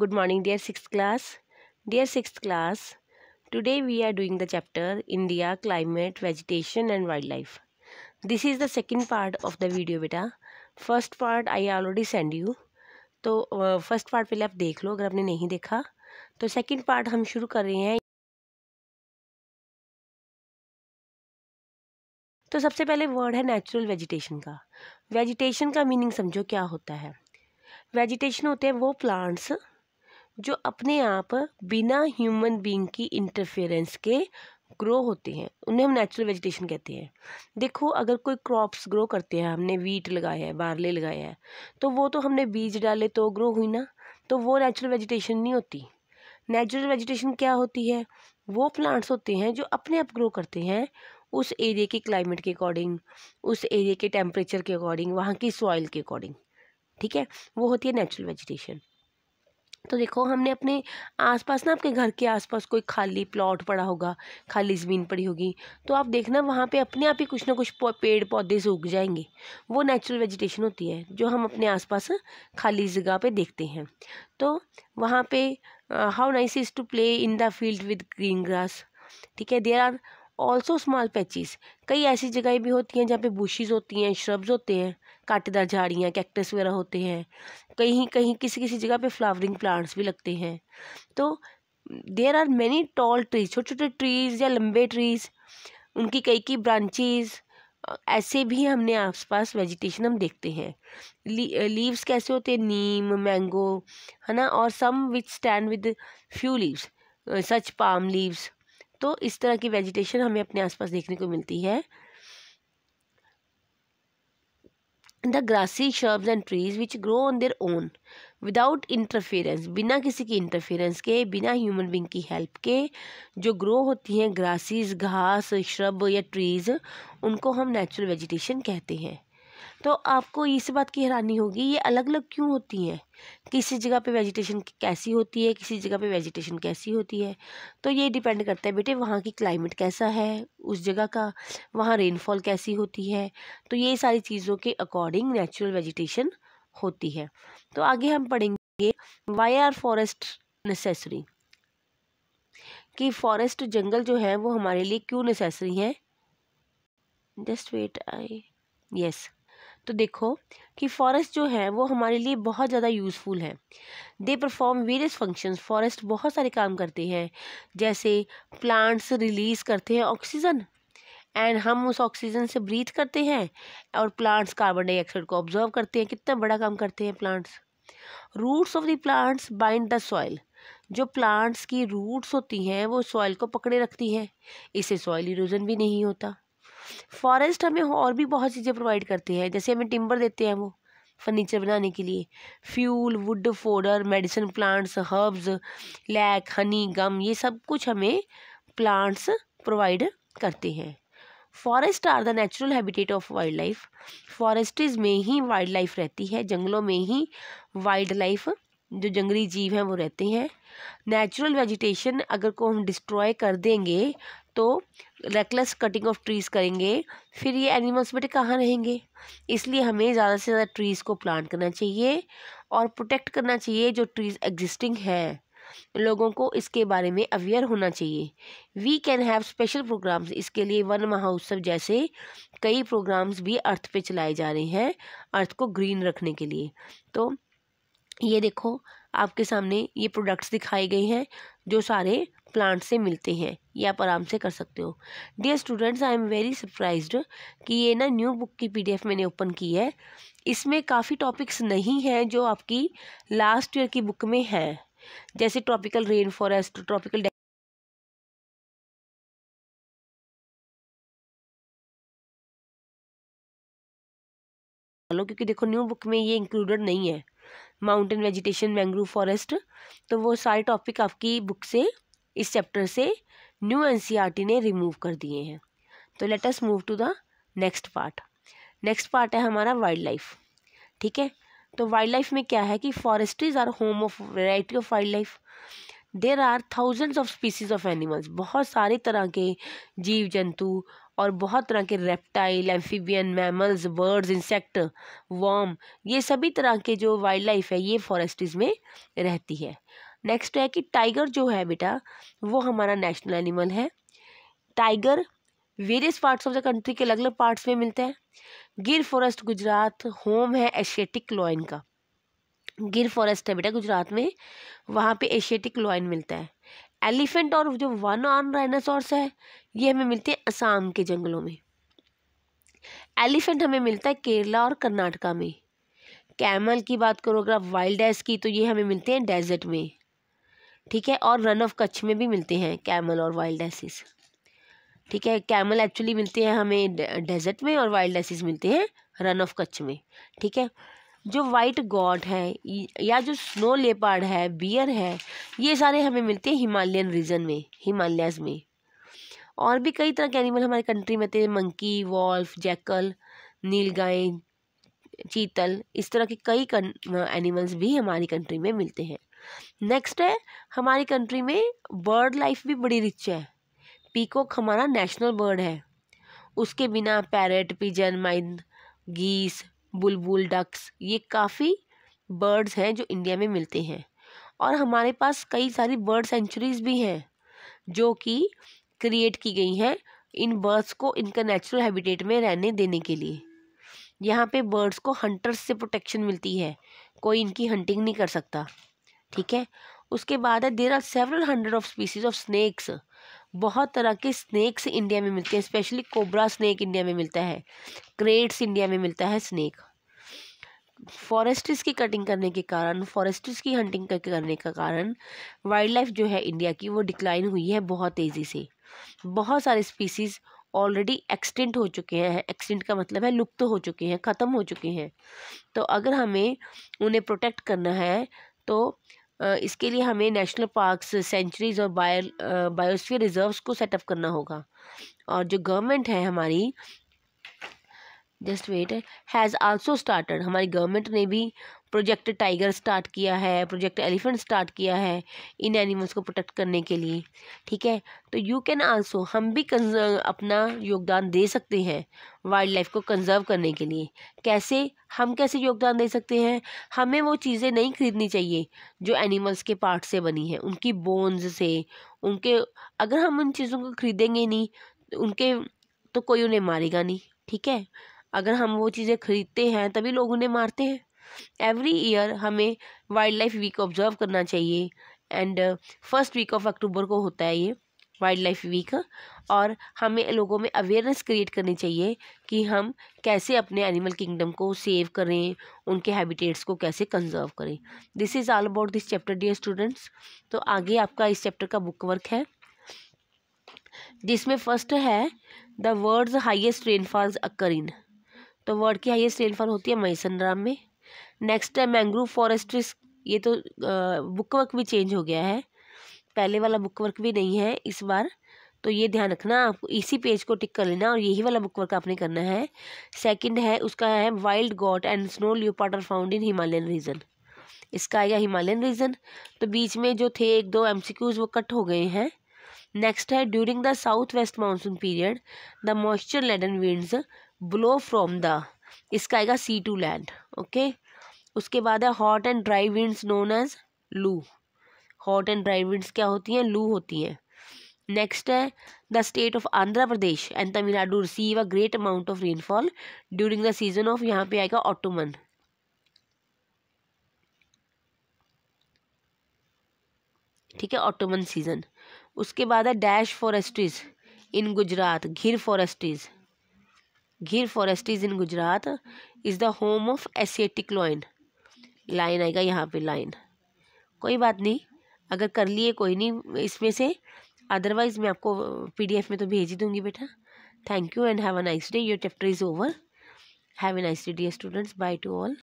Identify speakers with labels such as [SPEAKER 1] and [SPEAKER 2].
[SPEAKER 1] good morning dear six class dear six class today we are doing the chapter India climate vegetation and wildlife this is the second part of the video बेटा first part I already send you तो first part पहले आप देख लो अगर आपने नहीं देखा तो सेकेंड पार्ट हम शुरू कर रहे हैं तो सबसे पहले वर्ड है नेचुरल वेजिटेशन का वेजिटेशन का मीनिंग समझो क्या होता है वेजिटेशन होते हैं वो प्लांट्स जो अपने आप बिना ह्यूमन बींग की इंटरफेरेंस के ग्रो होते हैं उन्हें हम नेचुरल वेजिटेशन कहते हैं देखो अगर कोई क्रॉप्स ग्रो करते हैं हमने वीट लगाया है बारले लगाया है तो वो तो हमने बीज डाले तो ग्रो हुई ना तो वो नेचुरल वेजिटेशन नहीं होती नेचुरल वेजिटेशन क्या होती है वो प्लांट्स होते हैं जो अपने आप ग्रो करते हैं उस एरिए के क्लाइमेट के अकॉर्डिंग उस एरिए के टेम्परेचर के अकॉर्डिंग वहाँ की सॉइल के अकॉर्डिंग ठीक है वो होती है नेचुरल वेजिटेशन तो देखो हमने अपने आसपास ना आपके घर के आसपास कोई खाली प्लॉट पड़ा होगा खाली ज़मीन पड़ी होगी तो आप देखना वहाँ पे अपने आप ही कुछ ना कुछ पेड़ पौधे सूख जाएंगे वो नेचुरल वेजिटेशन होती है जो हम अपने आसपास खाली जगह पे देखते हैं तो वहाँ पे how nice is to play in the field with green grass ठीक है there are also small patches कई ऐसी जगह भी होती हैं जहाँ पे बुशीज़ होती हैं श्रब्स होते हैं काटेदार झाड़ियाँ कैक्टस वगैरह होते हैं कहीं कहीं किसी किसी जगह पे फ्लावरिंग प्लांट्स भी लगते हैं तो there are many tall trees छोटे छोटे ट्रीज़ या लंबे ट्रीज़ उनकी कई की ब्रांचेज़ ऐसे भी हमने आस पास वेजिटेशन हम देखते हैं लीव्स कैसे होते हैं नीम मैंगो है ना और some which stand with few leaves such palm leaves तो इस तरह की वेजिटेशन हमें अपने आसपास देखने को मिलती है the grassy shrubs and trees which grow on their own without interference बिना किसी की इंटरफेरेंस के बिना ह्यूमन बींग की हेल्प के जो ग्रो होती हैं ग्रासीज घास श्रब या ट्रीज़ उनको हम नेचुरल वेजिटेशन कहते हैं तो आपको इस बात की हैरानी होगी ये अलग अलग क्यों होती हैं किसी जगह पे वेजिटेशन कैसी होती है किसी जगह पे वेजिटेशन कैसी होती है तो ये डिपेंड करता है बेटे वहाँ की क्लाइमेट कैसा है उस जगह का वहाँ रेनफॉल कैसी होती है तो ये सारी चीज़ों के अकॉर्डिंग नेचुरल वेजिटेशन होती है तो आगे हम पढ़ेंगे वाई आर फॉरेस्ट नेसेसरी कि फॉरेस्ट जंगल जो है वो हमारे लिए क्यों नेसेसरी है जस्ट वेट आई यस तो देखो कि फॉरेस्ट जो है वो हमारे लिए बहुत ज़्यादा यूज़फुल है they perform various functions forest बहुत सारे काम करते हैं जैसे प्लांट्स रिलीज़ करते हैं ऑक्सीजन एंड हम उस ऑक्सीजन से ब्रीथ करते हैं और प्लांट्स कार्बन डाइऑक्साइड को ऑब्जर्व करते हैं कितना बड़ा काम करते हैं plants roots of the plants bind the soil जो प्लांट्स की रूट्स होती हैं वो सॉइल को पकड़े रखती हैं इससे सॉइल इरोजन भी नहीं होता फॉरेस्ट हमें और भी बहुत चीज़ें प्रोवाइड करते हैं जैसे हमें टिम्बर देते हैं वो फर्नीचर बनाने के लिए fuel wood fodder medicine plants herbs lac honey gum ये सब कुछ हमें प्लांट्स प्रोवाइड करते हैं forest are the natural habitat of wildlife forest में ही वाइल्ड लाइफ रहती है जंगलों में ही वाइल्ड लाइफ जो जंगली जीव हैं वो रहते हैं नेचुरल वेजिटेशन अगर को हम डिस्ट्रॉय कर देंगे तो रेकलेस कटिंग ऑफ ट्रीज़ करेंगे फिर ये एनिमल्स बेटे कहाँ रहेंगे इसलिए हमें ज़्यादा से ज़्यादा ट्रीज़ को प्लांट करना चाहिए और प्रोटेक्ट करना चाहिए जो ट्रीज़ एग्जिस्टिंग है लोगों को इसके बारे में अवेयर होना चाहिए we can have special programmes इसके लिए वन महोत्सव जैसे कई प्रोग्राम्स भी अर्थ पे चलाए जा रहे हैं अर्थ को ग्रीन रखने के लिए तो ये देखो आपके सामने ये प्रोडक्ट्स दिखाए गए हैं जो सारे प्लांट से मिलते हैं ये आप आराम से कर सकते हो dear students I am very surprised कि ये ना न्यू बुक की पीडीएफ मैंने ओपन की है इसमें काफ़ी टॉपिक्स नहीं हैं जो आपकी लास्ट ईयर की बुक में हैं जैसे ट्रॉपिकल रेन फॉरेस्ट ट्रॉपिकल क्योंकि देखो न्यू बुक में ये इंक्लूडेड नहीं है माउंटेन वेजिटेशन मैंग्रोव फॉरेस्ट तो वो सारे टॉपिक आपकी बुक से इस चैप्टर से न्यू एन e ने रिमूव कर दिए हैं तो let us move to the next part next part है हमारा वाइल्ड लाइफ ठीक है तो वाइल्ड लाइफ में क्या है कि forestries are home of variety of wildlife there are thousands of species of animals बहुत सारे तरह के जीव जंतु और बहुत तरह के reptile amphibian mammals birds insect worm ये सभी तरह के जो वाइल्ड लाइफ है ये फॉरेस्ट्रीज में रहती है नेक्स्ट है कि टाइगर जो है बेटा वो हमारा नेशनल एनिमल है tiger various parts of the country के अलग अलग पार्ट्स में मिलते हैं गिर फॉरेस्ट गुजरात होम है एशियाटिक लॉइन का गिर फॉरेस्ट है बेटा गुजरात में वहाँ पे एशियाटिक लॉइन मिलता है एलिफेंट और जो वन ऑन राइनासॉर्स है ये हमें मिलते हैं असम के जंगलों में एलिफेंट हमें मिलता है केरला और कर्नाटका में कैमल की बात करो अगर आप वाइल्ड डैस की तो ये हमें मिलते हैं डेजर्ट में ठीक है और रन ऑफ कच्छ में भी मिलते हैं कैमल और वाइल्ड एसिस ठीक है कैमल एक्चुअली मिलते हैं हमें डेजर्ट में और वाइल्ड एसिस मिलते हैं रन ऑफ कच्छ में ठीक है जो वाइट गॉड है या जो स्नो लेपार्ड है बियर है ये सारे हमें मिलते हैं हिमालयन रीजन में हिमालयाज में और भी कई तरह के एनिमल हमारे कंट्री में थे मंकी वॉल्फ जैकल नीलगाय चीतल इस तरह के कई एनिमल्स भी हमारी कंट्री में मिलते हैं नेक्स्ट है हमारी कंट्री में बर्ड लाइफ भी बड़ी रिच है पीकॉक हमारा नेशनल बर्ड है उसके बिना पैरट पिजन माइन गीस बुलबुल डक्स ये काफ़ी बर्ड्स हैं जो इंडिया में मिलते हैं और हमारे पास कई सारी बर्ड सेंचुरीज भी हैं जो कि क्रिएट की गई हैं इन बर्ड्स को इनका नेचुरल हैबिटेट में रहने देने के लिए यहाँ पे बर्ड्स को हंटर्स से प्रोटेक्शन मिलती है कोई इनकी हंटिंग नहीं कर सकता ठीक है उसके बाद है there are several hundred of species of snakes बहुत तरह के स्नैक्स इंडिया में मिलते हैं स्पेशली कोबरा स्नैक इंडिया में मिलता है क्रेट्स इंडिया में मिलता है स्नैक फॉरेस्ट्रीज की कटिंग करने के कारण फॉरेस्ट्रीज की हंटिंग करने का कारण वाइल्ड लाइफ जो है इंडिया की वो डिक्लाइन हुई है बहुत तेज़ी से बहुत सारे स्पीसीज़ ऑलरेडी एक्सटेंट हो चुके हैं एक्सटेंट का मतलब है लुप्त तो हो चुके हैं ख़त्म हो चुके हैं तो अगर हमें उन्हें प्रोटेक्ट करना है तो इसके लिए हमें नेशनल पार्क्स सेंचुरीज़ और बायो बायोस्फीयर रिज़र्व्स को सेटअप करना होगा और जो गवर्नमेंट है हमारी just wait has also started हमारी गवर्नमेंट ने भी प्रोजेक्ट टाइगर स्टार्ट किया है प्रोजेक्ट एलिफेंट स्टार्ट किया है इन एनिमल्स को प्रोटेक्ट करने के लिए ठीक है तो यू कैन आल्सो हम भी अपना योगदान दे सकते हैं वाइल्ड लाइफ को कंजर्व करने के लिए कैसे हम कैसे योगदान दे सकते हैं हमें वो चीज़ें नहीं खरीदनी चाहिए जो एनिमल्स के पार्ट से बनी है उनकी बोन्स से उनके अगर हम उन चीज़ों को खरीदेंगे नहीं उनके तो कोई उन्हें मारेगा नहीं ठीक है अगर हम वो चीज़ें खरीदते हैं तभी लोग उन्हें मारते हैं एवरी ईयर हमें वाइल्ड लाइफ वीक ऑब्जर्व करना चाहिए and first week of October को होता है ये वाइल्ड लाइफ वीक और हमें लोगों में अवेयरनेस क्रिएट करनी चाहिए कि हम कैसे अपने एनिमल किंगडम को सेव करें उनके हैबिटेट्स को कैसे कंजर्व करें this is all about this chapter dear students तो आगे आपका इस चैप्टर का बुक वर्क है जिसमें फर्स्ट है the world highest rainfalls occur in तो वर्ल्ड की हाइएस्ट रेनफॉल होती है मैसनराम में नेक्स्ट है मैंग्रोव फॉरेस्ट्रीज ये तो बुक वर्क भी चेंज हो गया है पहले वाला बुक वर्क भी नहीं है इस बार तो ये ध्यान रखना आपको इसी पेज को टिक कर लेना और यही वाला बुक वर्क आपने करना है सेकंड है उसका है wild goat and snow leopard found in Himalayan region इसका आएगा हिमालयन रीजन तो बीच में जो थे एक दो एम वो कट हो गए हैं नेक्स्ट है during the south west monsoon period the moisture laden winds blow from the इसका आएगा सी टू लैंड ओके उसके बाद है hot and dry winds known as loo hot and dry winds क्या होती हैं लू होती हैं नेक्स्ट है the state of Andhra Pradesh and Tamil Nadu receive a great amount of rainfall during the season of यहाँ पे आएगा ऑटोमन ठीक है ऑटोमन सीजन उसके बाद है dash फॉरेस्ट्रीज in Gujarat Gir forestries Gir forestries in Gujarat is the home of Asiatic lion line आएगा यहाँ पे लाइन कोई बात नहीं अगर कर लिए कोई नहीं इसमें से अदरवाइज़ मैं आपको पीडीएफ में तो भेज ही दूँगी बेटा thank you and have a nice day your chapter is over have a nice day dear students bye to all